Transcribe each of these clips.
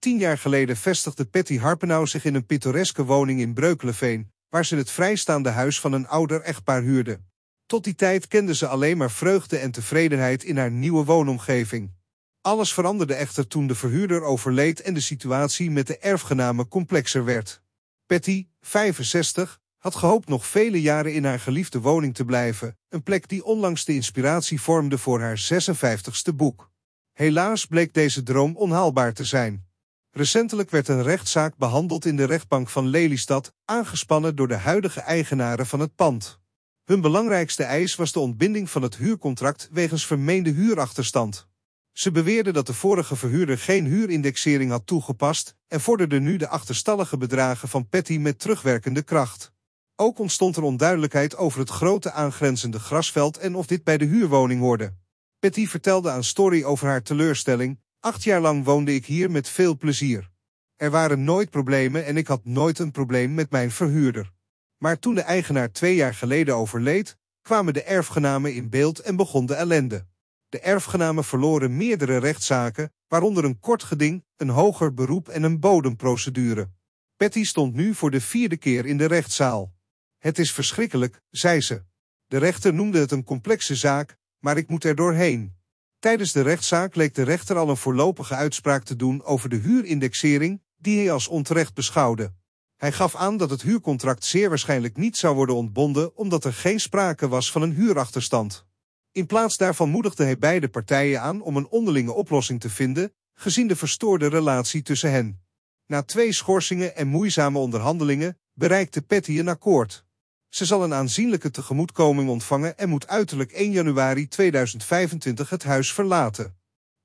Tien jaar geleden vestigde Patty Harpenau zich in een pittoreske woning in Breukeleveen, waar ze het vrijstaande huis van een ouder echtpaar huurde. Tot die tijd kende ze alleen maar vreugde en tevredenheid in haar nieuwe woonomgeving. Alles veranderde echter toen de verhuurder overleed en de situatie met de erfgenamen complexer werd. Patty, 65, had gehoopt nog vele jaren in haar geliefde woning te blijven, een plek die onlangs de inspiratie vormde voor haar 56ste boek. Helaas bleek deze droom onhaalbaar te zijn. Recentelijk werd een rechtszaak behandeld in de rechtbank van Lelystad, aangespannen door de huidige eigenaren van het pand. Hun belangrijkste eis was de ontbinding van het huurcontract wegens vermeende huurachterstand. Ze beweerden dat de vorige verhuurder geen huurindexering had toegepast en vorderden nu de achterstallige bedragen van Petty met terugwerkende kracht. Ook ontstond er onduidelijkheid over het grote aangrenzende grasveld en of dit bij de huurwoning hoorde. Petty vertelde aan Story over haar teleurstelling, Acht jaar lang woonde ik hier met veel plezier. Er waren nooit problemen en ik had nooit een probleem met mijn verhuurder. Maar toen de eigenaar twee jaar geleden overleed, kwamen de erfgenamen in beeld en begon de ellende. De erfgenamen verloren meerdere rechtszaken, waaronder een kort geding, een hoger beroep en een bodemprocedure. Patty stond nu voor de vierde keer in de rechtszaal. Het is verschrikkelijk, zei ze. De rechter noemde het een complexe zaak, maar ik moet er doorheen. Tijdens de rechtszaak leek de rechter al een voorlopige uitspraak te doen over de huurindexering, die hij als onterecht beschouwde. Hij gaf aan dat het huurcontract zeer waarschijnlijk niet zou worden ontbonden omdat er geen sprake was van een huurachterstand. In plaats daarvan moedigde hij beide partijen aan om een onderlinge oplossing te vinden, gezien de verstoorde relatie tussen hen. Na twee schorsingen en moeizame onderhandelingen bereikte Petty een akkoord. Ze zal een aanzienlijke tegemoetkoming ontvangen en moet uiterlijk 1 januari 2025 het huis verlaten.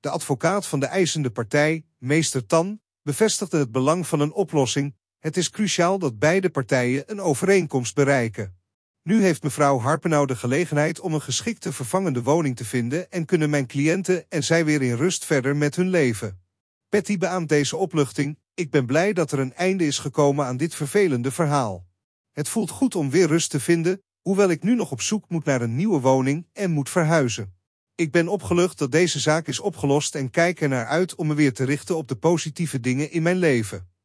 De advocaat van de eisende partij, meester Tan, bevestigde het belang van een oplossing. Het is cruciaal dat beide partijen een overeenkomst bereiken. Nu heeft mevrouw Harpenau de gelegenheid om een geschikte vervangende woning te vinden en kunnen mijn cliënten en zij weer in rust verder met hun leven. Patty beaamt deze opluchting. Ik ben blij dat er een einde is gekomen aan dit vervelende verhaal. Het voelt goed om weer rust te vinden, hoewel ik nu nog op zoek moet naar een nieuwe woning en moet verhuizen. Ik ben opgelucht dat deze zaak is opgelost en kijk er naar uit om me weer te richten op de positieve dingen in mijn leven.